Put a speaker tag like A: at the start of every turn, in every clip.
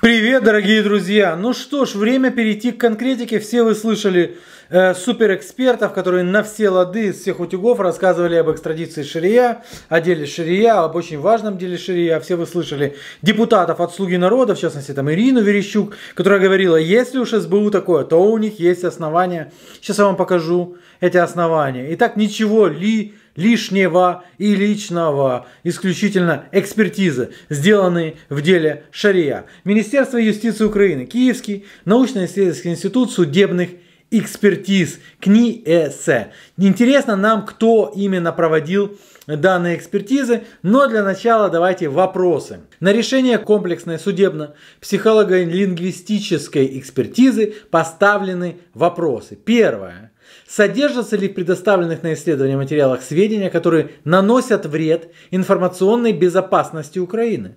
A: Привет, дорогие друзья! Ну что ж, время перейти к конкретике. Все вы слышали э, суперэкспертов, которые на все лады из всех утюгов рассказывали об экстрадиции Ширия, о деле Ширия, об очень важном деле Ширия. Все вы слышали депутатов от «Слуги народа», в частности, там Ирину Верещук, которая говорила, если уж СБУ такое, то у них есть основания. Сейчас я вам покажу эти основания. Итак, ничего ли лишнего и личного исключительно экспертизы, сделанные в деле Шария. Министерство юстиции Украины, Киевский научно-исследовательский институт судебных экспертиз КНИЭСЭ. Интересно нам, кто именно проводил данные экспертизы, но для начала давайте вопросы. На решение комплексной судебно-психолого-лингвистической экспертизы поставлены вопросы. Первое. Содержатся ли в предоставленных на исследование материалах сведения, которые наносят вред информационной безопасности Украины?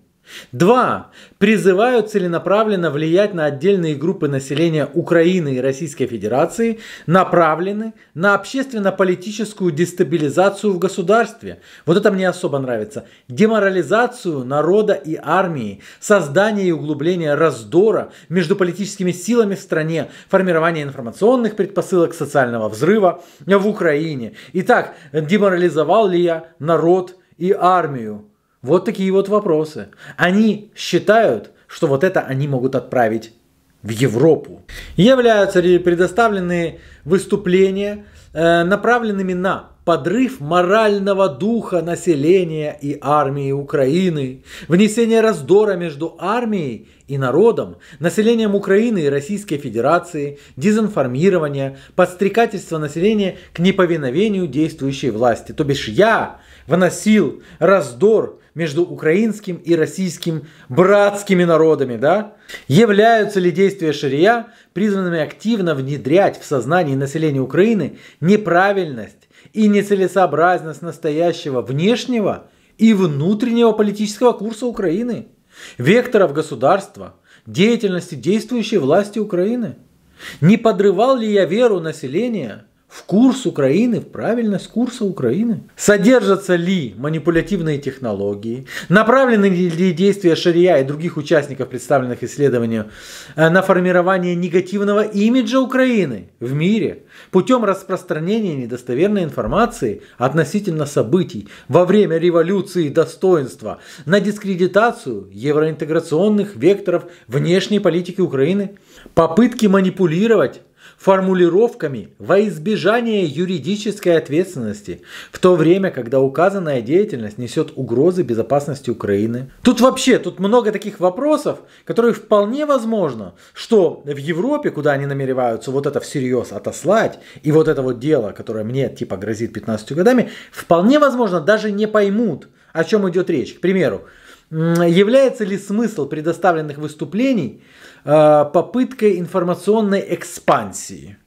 A: Два. Призывают целенаправленно влиять на отдельные группы населения Украины и Российской Федерации, направлены на общественно-политическую дестабилизацию в государстве. Вот это мне особо нравится. Деморализацию народа и армии, создание и углубление раздора между политическими силами в стране, формирование информационных предпосылок социального взрыва в Украине. Итак, деморализовал ли я народ и армию? Вот такие вот вопросы. Они считают, что вот это они могут отправить в Европу. Являются ли предоставленные выступления э, направленными на подрыв морального духа населения и армии Украины, внесение раздора между армией и народом, населением Украины и Российской Федерации, дезинформирование, подстрекательство населения к неповиновению действующей власти. То бишь я вносил раздор между украинским и российским братскими народами, да? Являются ли действия шария призванными активно внедрять в сознание населения Украины неправильность и нецелесообразность настоящего внешнего и внутреннего политического курса Украины, векторов государства, деятельности действующей власти Украины? Не подрывал ли я веру населения – в курс Украины, в правильность курса Украины. Содержатся ли манипулятивные технологии, направлены ли действия Шария и других участников, представленных исследованию, э, на формирование негативного имиджа Украины в мире путем распространения недостоверной информации относительно событий во время революции достоинства на дискредитацию евроинтеграционных векторов внешней политики Украины, попытки манипулировать формулировками во избежание юридической ответственности, в то время, когда указанная деятельность несет угрозы безопасности Украины. Тут вообще, тут много таких вопросов, которые вполне возможно, что в Европе, куда они намереваются вот это всерьез отослать, и вот это вот дело, которое мне типа грозит 15 годами, вполне возможно даже не поймут, о чем идет речь. К примеру, является ли смысл предоставленных выступлений э, попыткой информационной экспансии?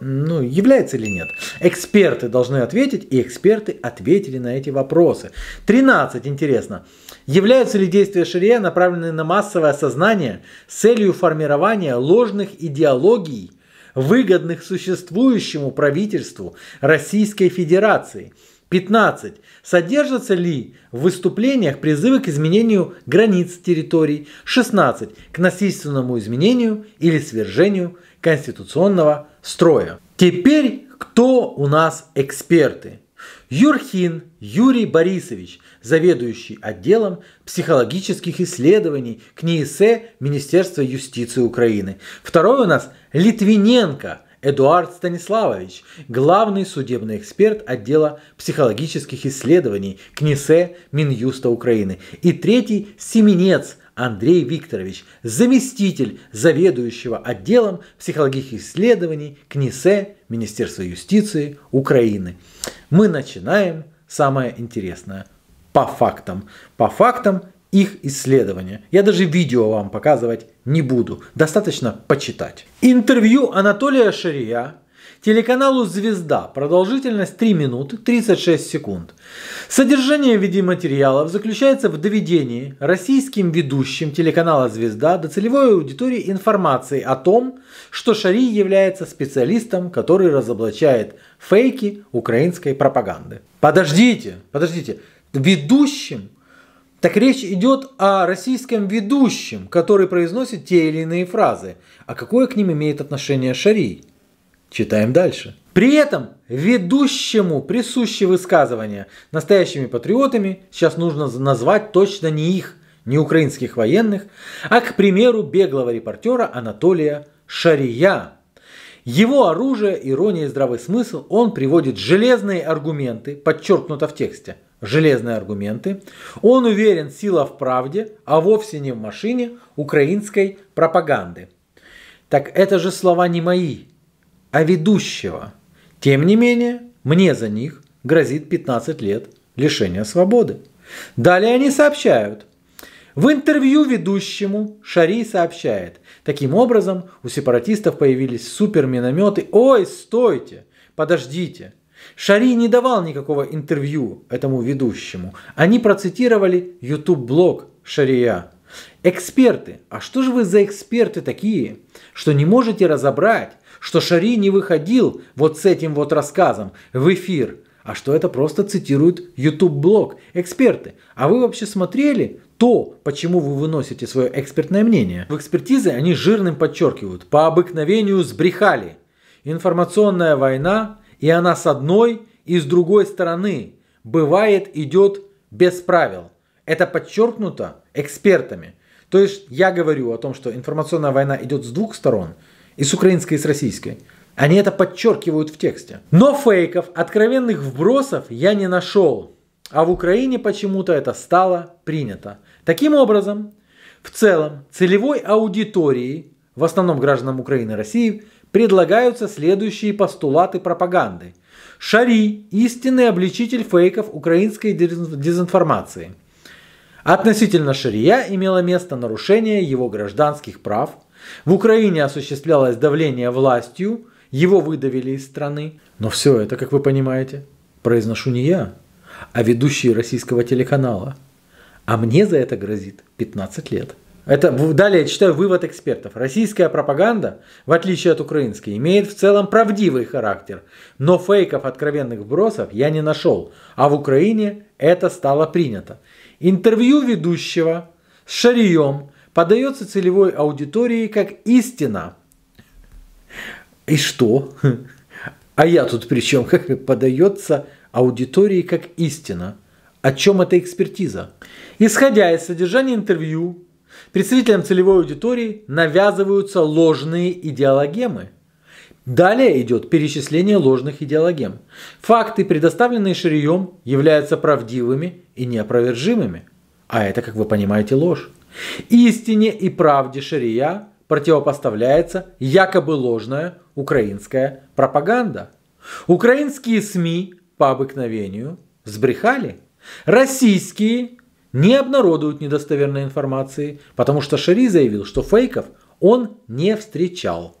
A: Ну, является или нет? Эксперты должны ответить, и эксперты ответили на эти вопросы. 13. Интересно. Являются ли действия Ширия, направленные на массовое осознание с целью формирования ложных идеологий, выгодных существующему правительству Российской Федерации – 15. Содержатся ли в выступлениях призывы к изменению границ территорий? 16. К насильственному изменению или свержению конституционного строя. Теперь кто у нас эксперты? Юрхин Юрий Борисович, заведующий отделом психологических исследований КНИСЭ Министерства юстиции Украины. Второй у нас Литвиненко – Эдуард Станиславович, главный судебный эксперт отдела психологических исследований КНИСЭ Минюста Украины. И третий – Семенец Андрей Викторович, заместитель заведующего отделом психологических исследований КНИСЭ Министерства юстиции Украины. Мы начинаем самое интересное – по фактам. По фактам их исследования. Я даже видео вам показывать не буду, достаточно почитать. Интервью Анатолия Шария телеканалу «Звезда», продолжительность 3 минуты 36 секунд. Содержание видеоматериалов заключается в доведении российским ведущим телеканала «Звезда» до целевой аудитории информации о том, что Шарий является специалистом, который разоблачает фейки украинской пропаганды. Подождите, подождите, ведущим так речь идет о российском ведущем, который произносит те или иные фразы. А какое к ним имеет отношение Шарий? Читаем дальше. При этом ведущему присущи высказывания. Настоящими патриотами сейчас нужно назвать точно не их, не украинских военных, а, к примеру, беглого репортера Анатолия Шария. Его оружие, ирония и здравый смысл, он приводит железные аргументы, подчеркнуто в тексте – железные аргументы. Он уверен, сила в правде, а вовсе не в машине украинской пропаганды. Так это же слова не мои, а ведущего. Тем не менее, мне за них грозит 15 лет лишения свободы. Далее они сообщают. В интервью ведущему Шари сообщает, таким образом у сепаратистов появились суперминометы. Ой, стойте, подождите, Шари не давал никакого интервью этому ведущему. Они процитировали YouTube-блог Шария. Эксперты. А что же вы за эксперты такие, что не можете разобрать, что Шари не выходил вот с этим вот рассказом в эфир, а что это просто цитирует YouTube-блог. Эксперты. А вы вообще смотрели то, почему вы выносите свое экспертное мнение? В экспертизе они жирным подчеркивают. По обыкновению сбрехали. Информационная война и она с одной и с другой стороны бывает идет без правил. Это подчеркнуто экспертами. То есть я говорю о том, что информационная война идет с двух сторон, и с украинской, и с российской. Они это подчеркивают в тексте. Но фейков, откровенных вбросов я не нашел. А в Украине почему-то это стало принято. Таким образом, в целом целевой аудитории, в основном гражданам Украины и России, предлагаются следующие постулаты пропаганды. Шари – истинный обличитель фейков украинской дезинформации. Относительно Шария имело место нарушение его гражданских прав. В Украине осуществлялось давление властью, его выдавили из страны. Но все это, как вы понимаете, произношу не я, а ведущий российского телеканала. А мне за это грозит 15 лет. Это, далее читаю вывод экспертов. Российская пропаганда, в отличие от украинской, имеет в целом правдивый характер, но фейков откровенных вбросов я не нашел, а в Украине это стало принято. Интервью ведущего с Шарием подается целевой аудитории как истина. И что? А я тут при чем? Как подается аудитории как истина? О чем эта экспертиза? Исходя из содержания интервью, Представителям целевой аудитории навязываются ложные идеологемы. Далее идет перечисление ложных идеологем. Факты, предоставленные Ширием, являются правдивыми и неопровержимыми. А это, как вы понимаете, ложь. Истине и правде Ширия противопоставляется якобы ложная украинская пропаганда. Украинские СМИ по обыкновению сбрехали. Российские не обнародуют недостоверной информации, потому что Шери заявил, что фейков он не встречал.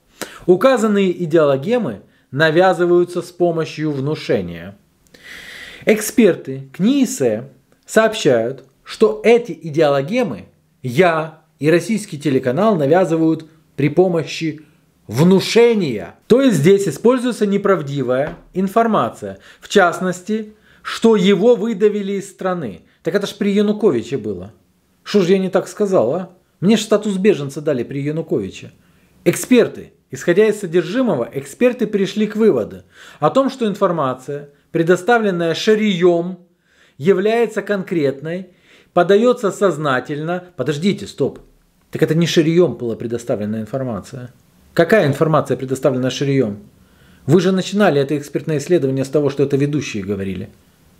A: Указанные идеологемы навязываются с помощью внушения. Эксперты КНИИСЭ сообщают, что эти идеологемы я и российский телеканал навязывают при помощи внушения. То есть здесь используется неправдивая информация, в частности, что его выдавили из страны – так это ж при Януковиче было. Что же я не так сказал, а? Мне же статус беженца дали при Януковиче. Эксперты, исходя из содержимого, эксперты пришли к выводу о том, что информация, предоставленная шарием, является конкретной, подается сознательно. Подождите, стоп. Так это не шарием была предоставлена информация. Какая информация предоставлена шарием? Вы же начинали это экспертное исследование с того, что это ведущие говорили.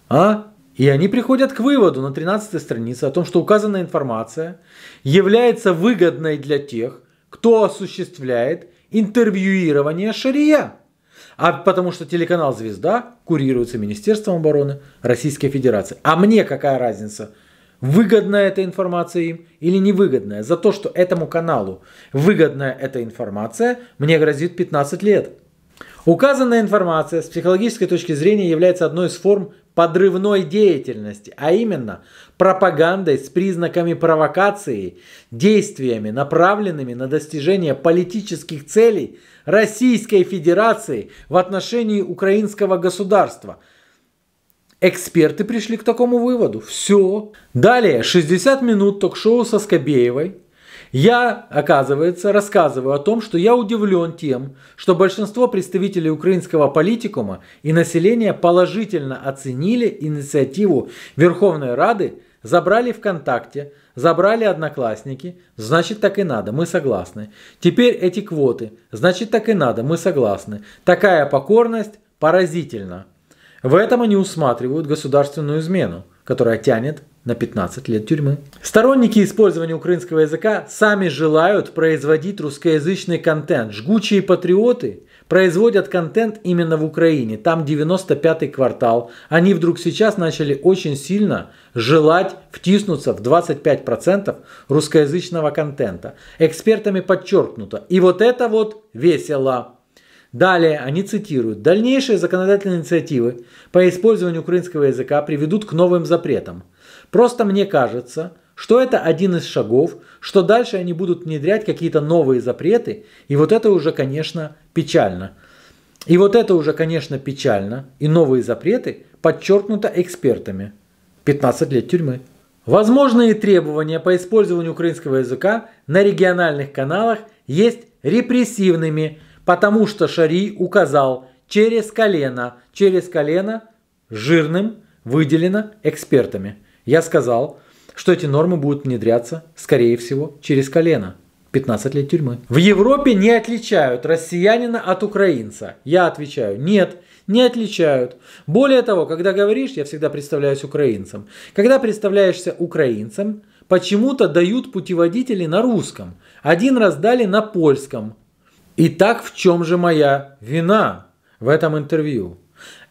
A: А? И они приходят к выводу на 13 странице о том, что указанная информация является выгодной для тех, кто осуществляет интервьюирование Шария. А потому что телеканал «Звезда» курируется Министерством обороны Российской Федерации. А мне какая разница, выгодная эта информация им или невыгодная? За то, что этому каналу выгодная эта информация, мне грозит 15 лет. Указанная информация с психологической точки зрения является одной из форм подрывной деятельности, а именно пропагандой с признаками провокации, действиями, направленными на достижение политических целей Российской Федерации в отношении украинского государства. Эксперты пришли к такому выводу. Все. Далее 60 минут ток-шоу со Скобеевой я, оказывается, рассказываю о том, что я удивлен тем, что большинство представителей украинского политикума и населения положительно оценили инициативу Верховной Рады, забрали ВКонтакте, забрали Одноклассники, значит так и надо, мы согласны. Теперь эти квоты, значит так и надо, мы согласны. Такая покорность поразительна. В этом они усматривают государственную измену которая тянет на 15 лет тюрьмы. Сторонники использования украинского языка сами желают производить русскоязычный контент. Жгучие патриоты производят контент именно в Украине. Там 95-й квартал. Они вдруг сейчас начали очень сильно желать втиснуться в 25% русскоязычного контента. Экспертами подчеркнуто. И вот это вот весело. Далее они цитируют. Дальнейшие законодательные инициативы по использованию украинского языка приведут к новым запретам. Просто мне кажется, что это один из шагов, что дальше они будут внедрять какие-то новые запреты, и вот это уже, конечно, печально. И вот это уже, конечно, печально, и новые запреты подчеркнуто экспертами. 15 лет тюрьмы. Возможные требования по использованию украинского языка на региональных каналах есть репрессивными, потому что Шари указал через колено, через колено жирным выделено экспертами. Я сказал, что эти нормы будут внедряться, скорее всего, через колено. 15 лет тюрьмы. В Европе не отличают россиянина от украинца. Я отвечаю, нет, не отличают. Более того, когда говоришь, я всегда представляюсь украинцем. Когда представляешься украинцем, почему-то дают путеводители на русском. Один раз дали на польском. Итак, в чем же моя вина в этом интервью?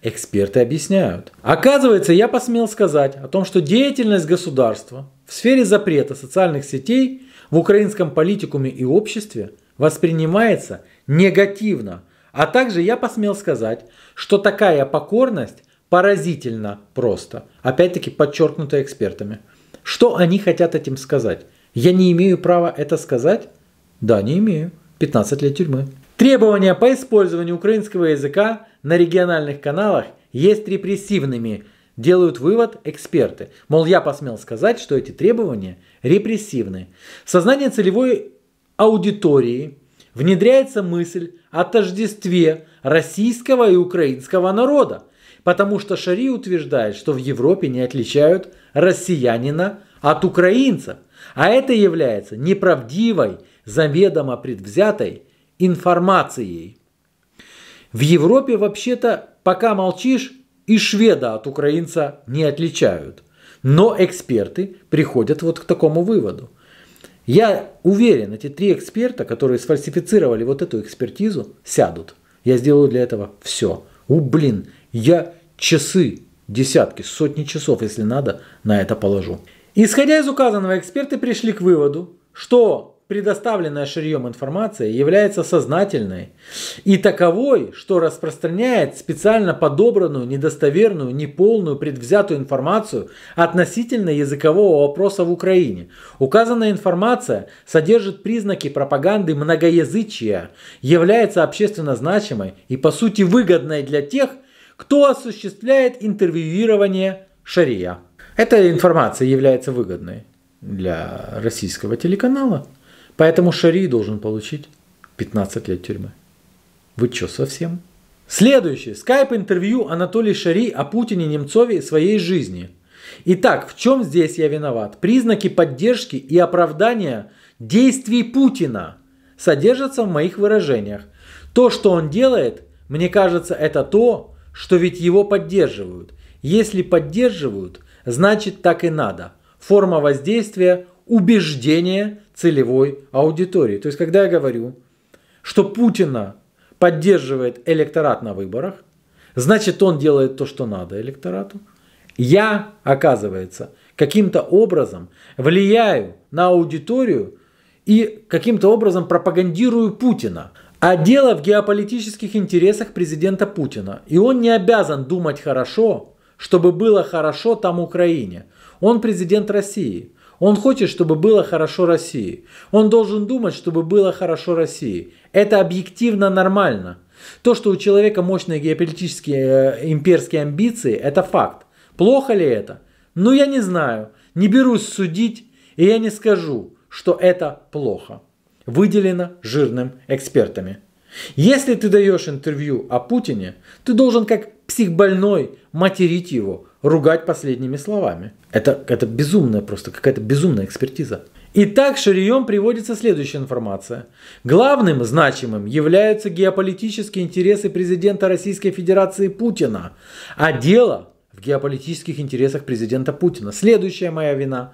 A: Эксперты объясняют. Оказывается, я посмел сказать о том, что деятельность государства в сфере запрета социальных сетей в украинском политикуме и обществе воспринимается негативно. А также я посмел сказать, что такая покорность поразительно просто. Опять-таки подчеркнуто экспертами. Что они хотят этим сказать? Я не имею права это сказать? Да, не имею. 15 лет тюрьмы. Требования по использованию украинского языка на региональных каналах есть репрессивными, делают вывод эксперты. Мол, я посмел сказать, что эти требования репрессивны. В сознание целевой аудитории внедряется мысль о тождестве российского и украинского народа, потому что Шари утверждает, что в Европе не отличают россиянина от украинца, а это является неправдивой заведомо предвзятой информацией. В Европе вообще-то пока молчишь, и шведа от украинца не отличают. Но эксперты приходят вот к такому выводу. Я уверен, эти три эксперта, которые сфальсифицировали вот эту экспертизу, сядут. Я сделаю для этого все. У, блин, я часы, десятки, сотни часов, если надо, на это положу. Исходя из указанного, эксперты пришли к выводу, что предоставленная ширьем информация является сознательной и таковой, что распространяет специально подобранную, недостоверную, неполную, предвзятую информацию относительно языкового вопроса в Украине. Указанная информация содержит признаки пропаганды многоязычия, является общественно значимой и по сути выгодной для тех, кто осуществляет интервьюирование шария. Эта информация является выгодной для российского телеканала. Поэтому Шари должен получить 15 лет тюрьмы. Вы чё, совсем? Следующее. Скайп-интервью Анатолий Шари о Путине, Немцове и своей жизни. Итак, в чем здесь я виноват? Признаки поддержки и оправдания действий Путина содержатся в моих выражениях. То, что он делает, мне кажется, это то, что ведь его поддерживают. Если поддерживают, значит так и надо. Форма воздействия – убеждение, целевой аудитории. То есть, когда я говорю, что Путина поддерживает электорат на выборах, значит, он делает то, что надо электорату. Я, оказывается, каким-то образом влияю на аудиторию и каким-то образом пропагандирую Путина. А дело в геополитических интересах президента Путина. И он не обязан думать хорошо, чтобы было хорошо там Украине. Он президент России. Он хочет, чтобы было хорошо России. Он должен думать, чтобы было хорошо России. Это объективно нормально. То, что у человека мощные геополитические э, имперские амбиции, это факт. Плохо ли это? Ну, я не знаю. Не берусь судить, и я не скажу, что это плохо. Выделено жирным экспертами. Если ты даешь интервью о Путине, ты должен как психбольной, материть его, ругать последними словами. Это, это безумная просто, какая-то безумная экспертиза. Итак, Шарием приводится следующая информация. Главным значимым являются геополитические интересы президента Российской Федерации Путина, а дело в геополитических интересах президента Путина. Следующая моя вина.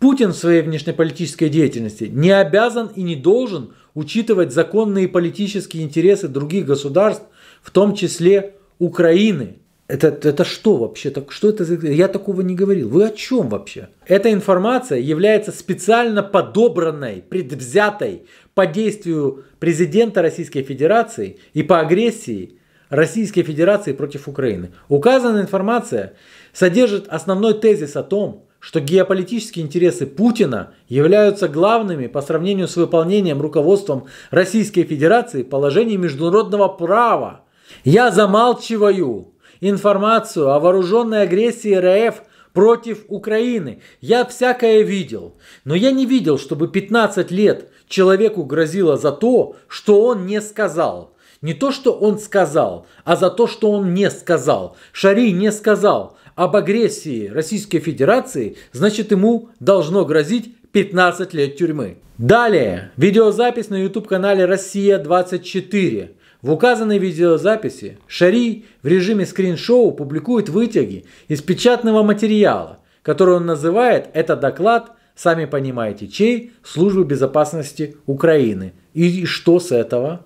A: Путин в своей внешнеполитической деятельности не обязан и не должен учитывать законные политические интересы других государств, в том числе Украины. Это, это что вообще? Так, что это за... Я такого не говорил. Вы о чем вообще? Эта информация является специально подобранной, предвзятой по действию президента Российской Федерации и по агрессии Российской Федерации против Украины. Указанная информация содержит основной тезис о том, что геополитические интересы Путина являются главными по сравнению с выполнением руководством Российской Федерации положений международного права – я замалчиваю информацию о вооруженной агрессии РФ против Украины. Я всякое видел. Но я не видел, чтобы 15 лет человеку грозило за то, что он не сказал. Не то, что он сказал, а за то, что он не сказал. Шарий не сказал об агрессии Российской Федерации, значит ему должно грозить 15 лет тюрьмы. Далее, видеозапись на YouTube-канале «Россия-24». В указанной видеозаписи Шарий в режиме скриншоу публикует вытяги из печатного материала, который он называет «Это доклад, сами понимаете, чей Службы безопасности Украины». И что с этого?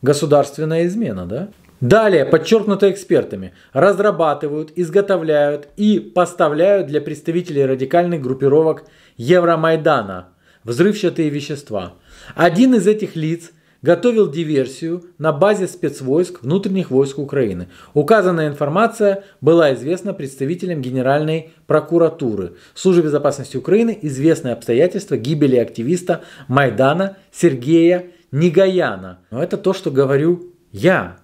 A: Государственная измена, да? Далее, подчеркнуто экспертами, разрабатывают, изготовляют и поставляют для представителей радикальных группировок Евромайдана взрывчатые вещества. Один из этих лиц – готовил диверсию на базе спецвойск внутренних войск Украины. Указанная информация была известна представителям Генеральной прокуратуры. Службе безопасности Украины известны обстоятельства гибели активиста Майдана Сергея Нигаяна. Но это то, что говорю я.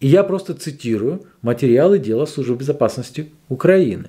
A: И я просто цитирую материалы дела Службы безопасности Украины.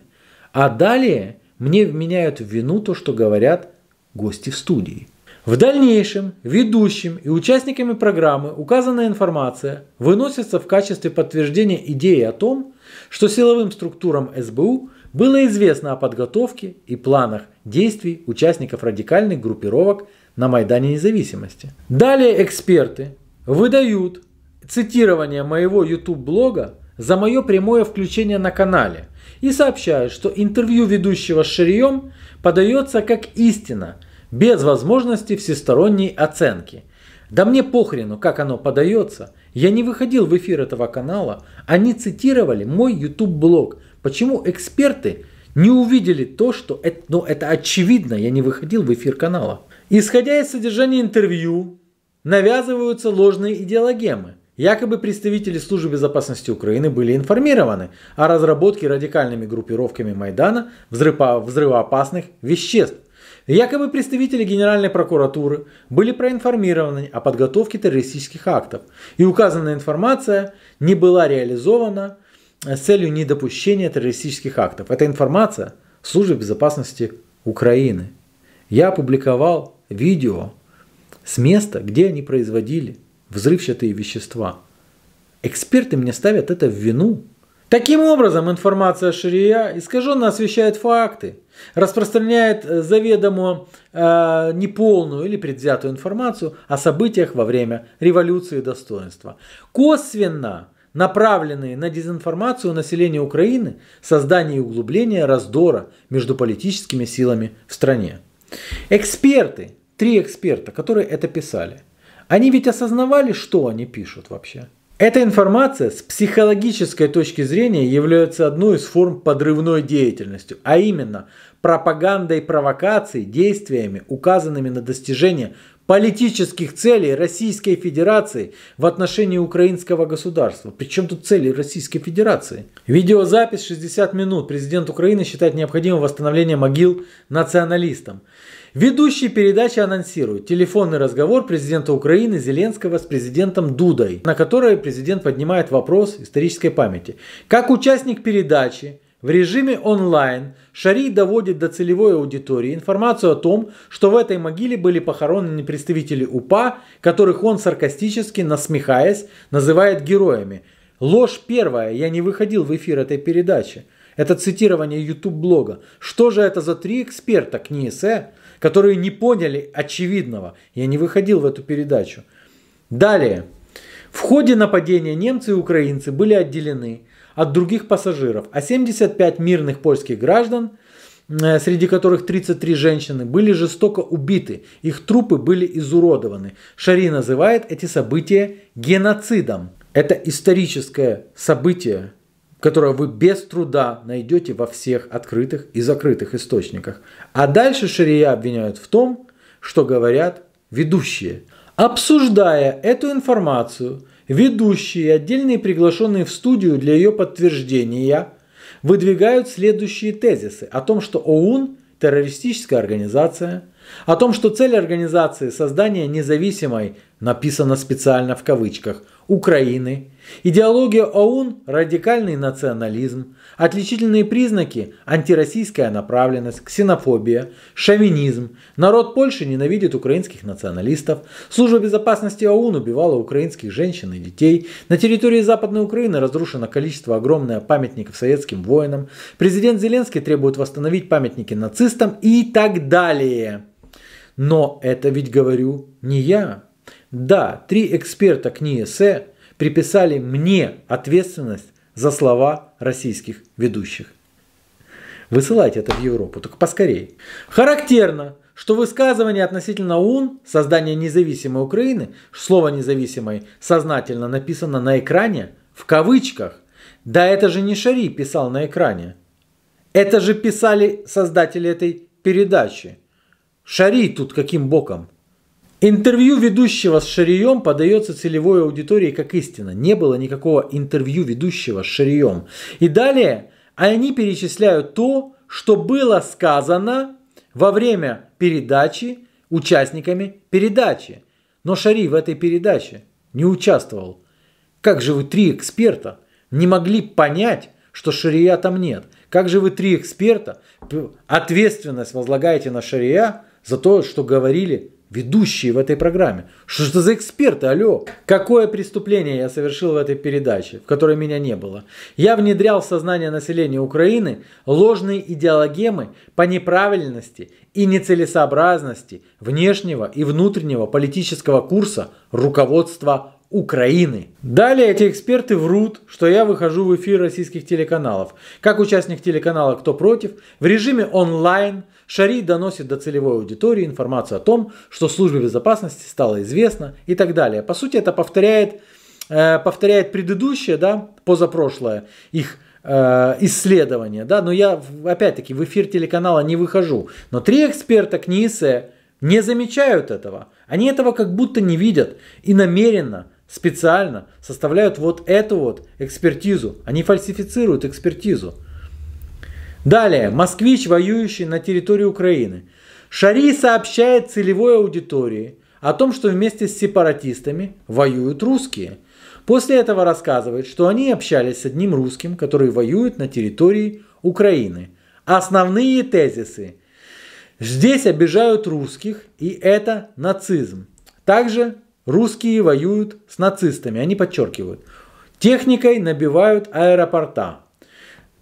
A: А далее мне вменяют в вину то, что говорят гости в студии. В дальнейшем ведущим и участниками программы указанная информация выносится в качестве подтверждения идеи о том, что силовым структурам СБУ было известно о подготовке и планах действий участников радикальных группировок на Майдане независимости. Далее эксперты выдают цитирование моего YouTube-блога за мое прямое включение на канале и сообщают, что интервью ведущего с Ширием подается как истина – без возможности всесторонней оценки. Да мне похрену, как оно подается. Я не выходил в эфир этого канала, они цитировали мой YouTube-блог. Почему эксперты не увидели то, что это, ну, это очевидно, я не выходил в эфир канала. Исходя из содержания интервью, навязываются ложные идеологемы. Якобы представители службы безопасности Украины были информированы о разработке радикальными группировками Майдана взрывоопасных веществ Якобы представители Генеральной прокуратуры были проинформированы о подготовке террористических актов, и указанная информация не была реализована э, с целью недопущения террористических актов. Это информация Службы безопасности Украины. Я опубликовал видео с места, где они производили взрывчатые вещества. Эксперты мне ставят это в вину. Таким образом, информация о шария искаженно освещает факты, распространяет э, заведомо э, неполную или предвзятую информацию о событиях во время революции достоинства. Косвенно направленные на дезинформацию населения Украины, создание и углубление раздора между политическими силами в стране. Эксперты, три эксперта, которые это писали, они ведь осознавали, что они пишут вообще – эта информация с психологической точки зрения является одной из форм подрывной деятельности, а именно пропагандой провокаций действиями, указанными на достижение политических целей Российской Федерации в отношении украинского государства. Причем тут цели Российской Федерации? Видеозапись 60 минут. Президент Украины считает необходимым восстановление могил националистам. Ведущий передачи анонсирует телефонный разговор президента Украины Зеленского с президентом Дудой, на который президент поднимает вопрос исторической памяти. Как участник передачи, в режиме онлайн Шарий доводит до целевой аудитории информацию о том, что в этой могиле были похоронены представители УПА, которых он саркастически, насмехаясь, называет героями. Ложь первая, я не выходил в эфир этой передачи. Это цитирование YouTube-блога. Что же это за три эксперта к НИСЭ, которые не поняли очевидного? Я не выходил в эту передачу. Далее. В ходе нападения немцы и украинцы были отделены – от других пассажиров, а 75 мирных польских граждан, э, среди которых 33 женщины, были жестоко убиты, их трупы были изуродованы. Шари называет эти события геноцидом. Это историческое событие, которое вы без труда найдете во всех открытых и закрытых источниках. А дальше Шария обвиняют в том, что говорят ведущие. Обсуждая эту информацию, Ведущие и отдельные приглашенные в студию для ее подтверждения выдвигают следующие тезисы о том, что ОУН – террористическая организация, о том, что цель организации – создание независимой, написано специально в кавычках, Украины. Идеология ОУН – радикальный национализм. Отличительные признаки – антироссийская направленность, ксенофобия, шовинизм. Народ Польши ненавидит украинских националистов. Служба безопасности ОУН убивала украинских женщин и детей. На территории Западной Украины разрушено количество огромное памятников советским воинам. Президент Зеленский требует восстановить памятники нацистам и так далее. Но это ведь говорю не я. Да, три эксперта к приписали мне ответственность за слова российских ведущих. Высылайте это в Европу, только поскорее. Характерно, что высказывание относительно УН, создания независимой Украины, слово «независимой» сознательно написано на экране, в кавычках. Да это же не Шари писал на экране. Это же писали создатели этой передачи. Шари тут каким боком? Интервью ведущего с Шарием подается целевой аудитории как истина. Не было никакого интервью ведущего с Шарием. И далее они перечисляют то, что было сказано во время передачи участниками передачи. Но Шари в этой передаче не участвовал. Как же вы три эксперта не могли понять, что Шария там нет? Как же вы три эксперта ответственность возлагаете на Шария за то, что говорили ведущие в этой программе. Что же за эксперты, алло? Какое преступление я совершил в этой передаче, в которой меня не было? Я внедрял в сознание населения Украины ложные идеологемы по неправильности и нецелесообразности внешнего и внутреннего политического курса руководства Украины. Далее эти эксперты врут, что я выхожу в эфир российских телеканалов. Как участник телеканала «Кто против?» в режиме онлайн Шари доносит до целевой аудитории информацию о том, что службе безопасности стало известно и так далее. По сути, это повторяет, э, повторяет предыдущее, да, позапрошлое их э, исследования, да, но я опять-таки в эфир телеканала не выхожу. Но три эксперта КНИСЭ не замечают этого. Они этого как будто не видят и намеренно – специально составляют вот эту вот экспертизу. Они фальсифицируют экспертизу. Далее. Москвич, воюющий на территории Украины. Шари сообщает целевой аудитории о том, что вместе с сепаратистами воюют русские. После этого рассказывает, что они общались с одним русским, который воюет на территории Украины. Основные тезисы. Здесь обижают русских, и это нацизм. Также Русские воюют с нацистами, они подчеркивают. Техникой набивают аэропорта.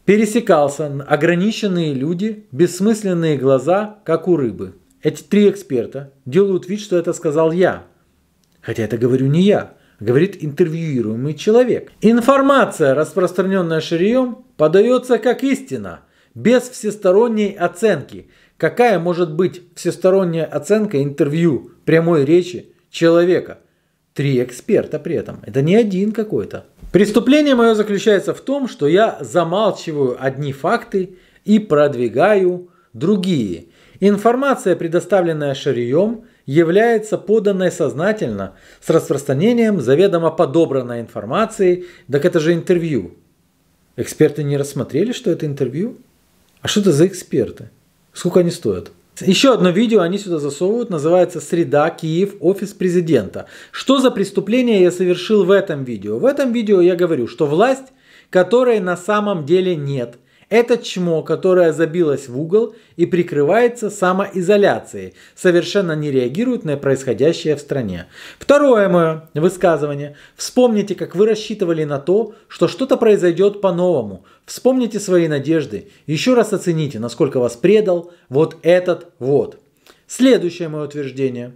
A: Пересекался ограниченные люди, бессмысленные глаза, как у рыбы. Эти три эксперта делают вид, что это сказал я. Хотя это говорю не я, говорит интервьюируемый человек. Информация, распространенная Ширием, подается как истина, без всесторонней оценки. Какая может быть всесторонняя оценка интервью, прямой речи человека. Три эксперта при этом. Это не один какой-то. Преступление мое заключается в том, что я замалчиваю одни факты и продвигаю другие. Информация, предоставленная шарием, является поданной сознательно с распространением заведомо подобранной информации. Так это же интервью. Эксперты не рассмотрели, что это интервью? А что это за эксперты? Сколько они стоят? Еще одно видео они сюда засовывают, называется «Среда, Киев, офис президента». Что за преступление я совершил в этом видео? В этом видео я говорю, что власть, которой на самом деле нет – это чмо, которое забилось в угол и прикрывается самоизоляцией, совершенно не реагирует на происходящее в стране. Второе мое высказывание. Вспомните, как вы рассчитывали на то, что что-то произойдет по-новому. Вспомните свои надежды. Еще раз оцените, насколько вас предал вот этот вот. Следующее мое утверждение.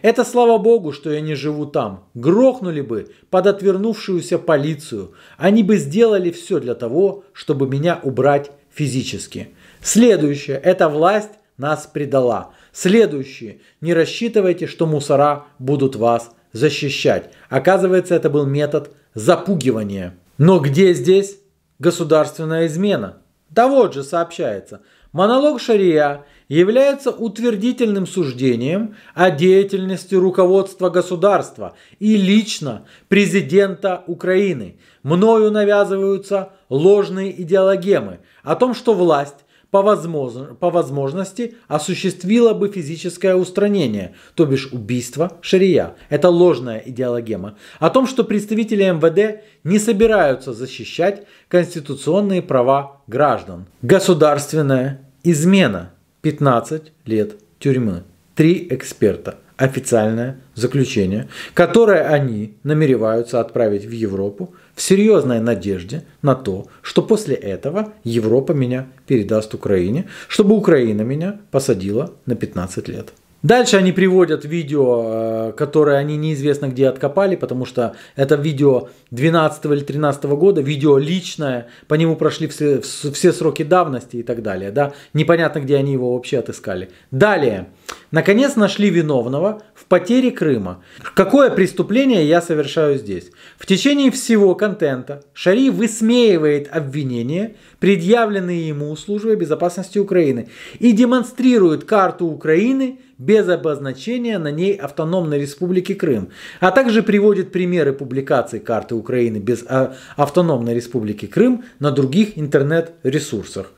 A: Это слава богу, что я не живу там. Грохнули бы под отвернувшуюся полицию. Они бы сделали все для того, чтобы меня убрать физически. Следующее. Эта власть нас предала. Следующее. Не рассчитывайте, что мусора будут вас защищать. Оказывается, это был метод запугивания. Но где здесь государственная измена? Да вот же сообщается. Монолог Шария является утвердительным суждением о деятельности руководства государства и лично президента Украины. Мною навязываются ложные идеологемы о том, что власть по, возможно, по возможности осуществила бы физическое устранение, то бишь убийство Шария. Это ложная идеологема. О том, что представители МВД не собираются защищать конституционные права граждан. Государственная измена – 15 лет тюрьмы. Три эксперта. Официальное заключение, которое они намереваются отправить в Европу в серьезной надежде на то, что после этого Европа меня передаст Украине, чтобы Украина меня посадила на 15 лет. Дальше они приводят видео, э, которое они неизвестно где откопали, потому что это видео 12 или 13 года, видео личное, по нему прошли все, все сроки давности и так далее. Да? Непонятно, где они его вообще отыскали. Далее. Наконец нашли виновного, потери Крыма. Какое преступление я совершаю здесь? В течение всего контента Шари высмеивает обвинения, предъявленные ему службой безопасности Украины, и демонстрирует карту Украины без обозначения на ней автономной республики Крым, а также приводит примеры публикации карты Украины без а, автономной республики Крым на других интернет-ресурсах.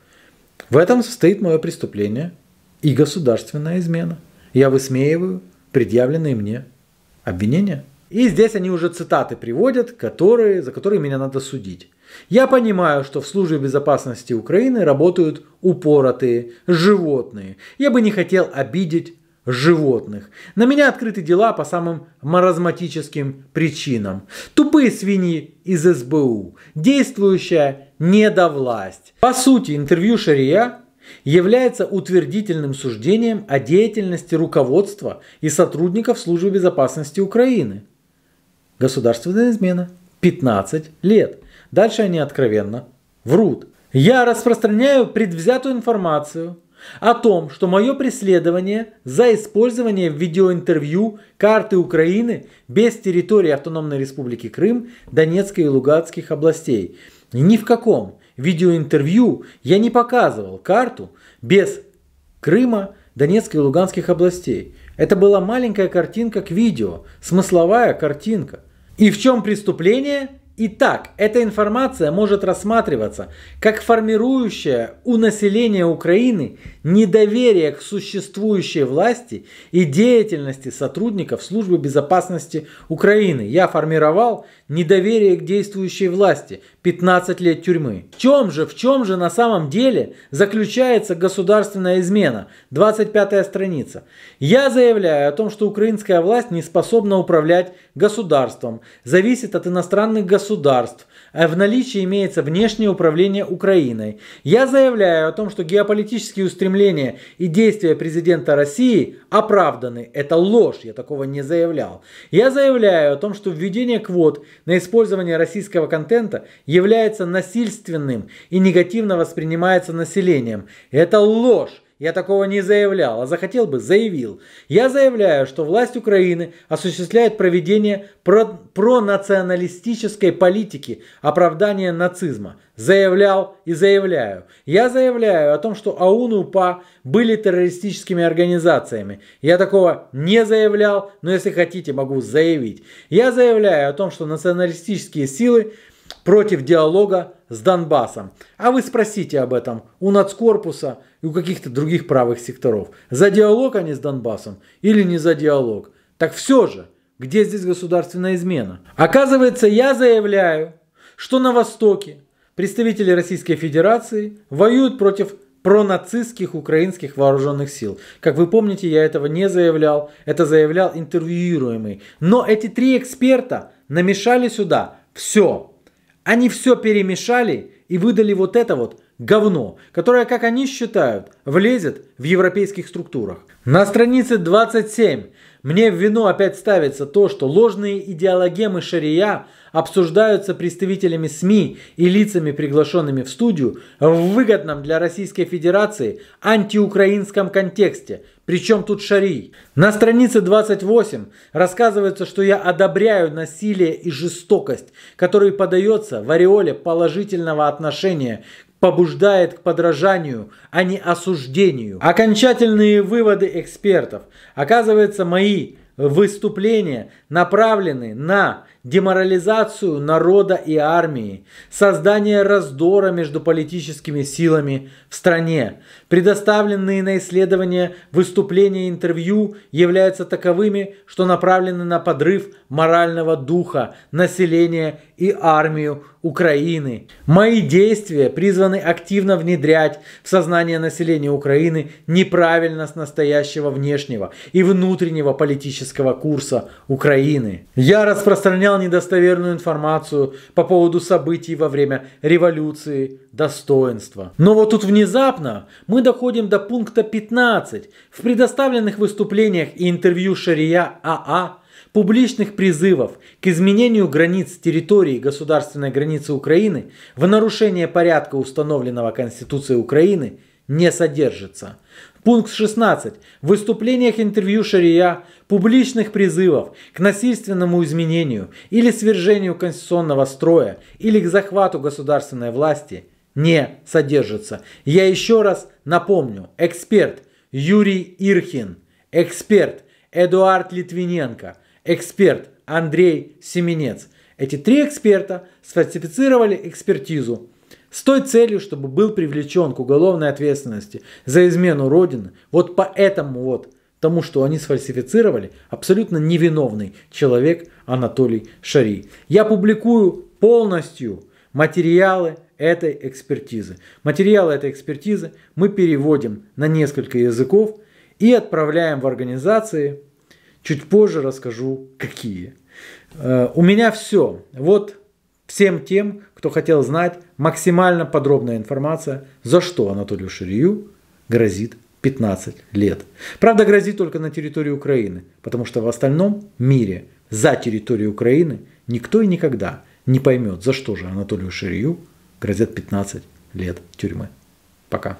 A: В этом состоит мое преступление и государственная измена. Я высмеиваю предъявленные мне обвинения. И здесь они уже цитаты приводят, которые, за которые меня надо судить. Я понимаю, что в службе безопасности Украины работают упоротые животные. Я бы не хотел обидеть животных. На меня открыты дела по самым маразматическим причинам. Тупые свиньи из СБУ, действующая недовласть. По сути, интервью Шария является утвердительным суждением о деятельности руководства и сотрудников Службы безопасности Украины. Государственная измена. 15 лет. Дальше они откровенно врут. Я распространяю предвзятую информацию о том, что мое преследование за использование в видеоинтервью карты Украины без территории Автономной Республики Крым, Донецкой и Луганских областей ни в каком видеоинтервью я не показывал карту без Крыма, Донецкой и Луганских областей. Это была маленькая картинка к видео, смысловая картинка. И в чем преступление? Итак, эта информация может рассматриваться как формирующая у населения Украины недоверие к существующей власти и деятельности сотрудников Службы безопасности Украины. Я формировал недоверие к действующей власти, 15 лет тюрьмы. В чем же, в чем же на самом деле заключается государственная измена? 25 страница. Я заявляю о том, что украинская власть не способна управлять государством, зависит от иностранных государств, а в наличии имеется внешнее управление Украиной. Я заявляю о том, что геополитические устремления и действия президента России оправданы. Это ложь, я такого не заявлял. Я заявляю о том, что введение квот на использование российского контента является насильственным и негативно воспринимается населением. Это ложь. Я такого не заявлял, а захотел бы – заявил. Я заявляю, что власть Украины осуществляет проведение про пронационалистической политики оправдания нацизма. Заявлял и заявляю. Я заявляю о том, что АУН и УПА были террористическими организациями. Я такого не заявлял, но если хотите, могу заявить. Я заявляю о том, что националистические силы – против диалога с Донбассом. А вы спросите об этом у нацкорпуса и у каких-то других правых секторов. За диалог они с Донбассом или не за диалог? Так все же, где здесь государственная измена? Оказывается, я заявляю, что на Востоке представители Российской Федерации воюют против пронацистских украинских вооруженных сил. Как вы помните, я этого не заявлял, это заявлял интервьюируемый. Но эти три эксперта намешали сюда все. Они все перемешали и выдали вот это вот говно, которое, как они считают, влезет в европейских структурах. На странице 27 мне в вину опять ставится то, что ложные идеологемы шария – обсуждаются представителями СМИ и лицами, приглашенными в студию, в выгодном для Российской Федерации антиукраинском контексте. Причем тут Шарий. На странице 28 рассказывается, что я одобряю насилие и жестокость, которые подается в ореоле положительного отношения побуждает к подражанию, а не осуждению. Окончательные выводы экспертов. Оказывается, мои выступления направлены на деморализацию народа и армии, создание раздора между политическими силами в стране. Предоставленные на исследование выступления и интервью являются таковыми, что направлены на подрыв морального духа населения и армию Украины. Мои действия призваны активно внедрять в сознание населения Украины неправильность настоящего внешнего и внутреннего политического курса Украины. Я распространял недостоверную информацию по поводу событий во время революции достоинства. Но вот тут внезапно мы доходим до пункта 15. В предоставленных выступлениях и интервью Шария АА а публичных призывов к изменению границ территории государственной границы Украины в нарушение порядка, установленного Конституцией Украины, не содержится. Пункт 16. В выступлениях интервью Шария, публичных призывов к насильственному изменению или свержению конституционного строя или к захвату государственной власти не содержится. Я еще раз напомню. Эксперт Юрий Ирхин. Эксперт Эдуард Литвиненко эксперт Андрей Семенец. Эти три эксперта сфальсифицировали экспертизу с той целью, чтобы был привлечен к уголовной ответственности за измену Родины. Вот поэтому вот тому, что они сфальсифицировали, абсолютно невиновный человек Анатолий Шарий. Я публикую полностью материалы этой экспертизы. Материалы этой экспертизы мы переводим на несколько языков и отправляем в организации Чуть позже расскажу, какие. Э, у меня все. Вот всем тем, кто хотел знать, максимально подробная информация, за что Анатолию Ширию грозит 15 лет. Правда, грозит только на территории Украины, потому что в остальном мире за территорию Украины никто и никогда не поймет, за что же Анатолию Ширию грозят 15 лет тюрьмы. Пока.